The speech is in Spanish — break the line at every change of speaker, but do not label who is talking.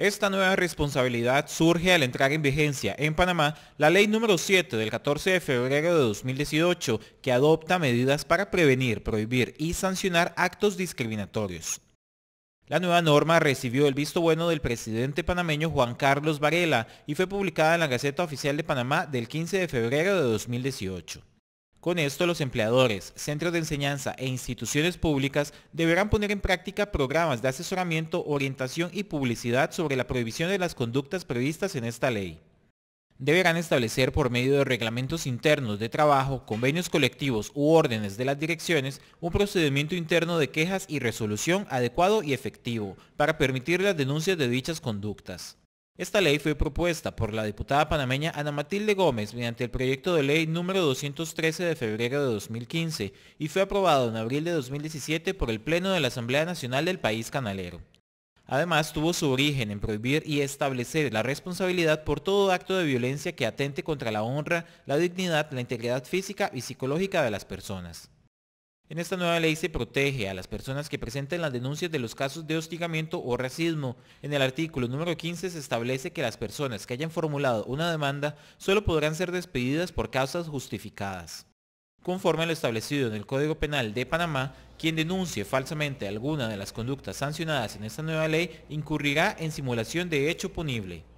Esta nueva responsabilidad surge al entrar en vigencia en Panamá la ley número 7 del 14 de febrero de 2018 que adopta medidas para prevenir, prohibir y sancionar actos discriminatorios. La nueva norma recibió el visto bueno del presidente panameño Juan Carlos Varela y fue publicada en la Gaceta Oficial de Panamá del 15 de febrero de 2018. Con esto, los empleadores, centros de enseñanza e instituciones públicas deberán poner en práctica programas de asesoramiento, orientación y publicidad sobre la prohibición de las conductas previstas en esta ley. Deberán establecer por medio de reglamentos internos de trabajo, convenios colectivos u órdenes de las direcciones un procedimiento interno de quejas y resolución adecuado y efectivo para permitir las denuncias de dichas conductas. Esta ley fue propuesta por la diputada panameña Ana Matilde Gómez mediante el proyecto de ley número 213 de febrero de 2015 y fue aprobado en abril de 2017 por el Pleno de la Asamblea Nacional del país canalero. Además, tuvo su origen en prohibir y establecer la responsabilidad por todo acto de violencia que atente contra la honra, la dignidad, la integridad física y psicológica de las personas. En esta nueva ley se protege a las personas que presenten las denuncias de los casos de hostigamiento o racismo. En el artículo número 15 se establece que las personas que hayan formulado una demanda solo podrán ser despedidas por causas justificadas. Conforme a lo establecido en el Código Penal de Panamá, quien denuncie falsamente alguna de las conductas sancionadas en esta nueva ley incurrirá en simulación de hecho punible.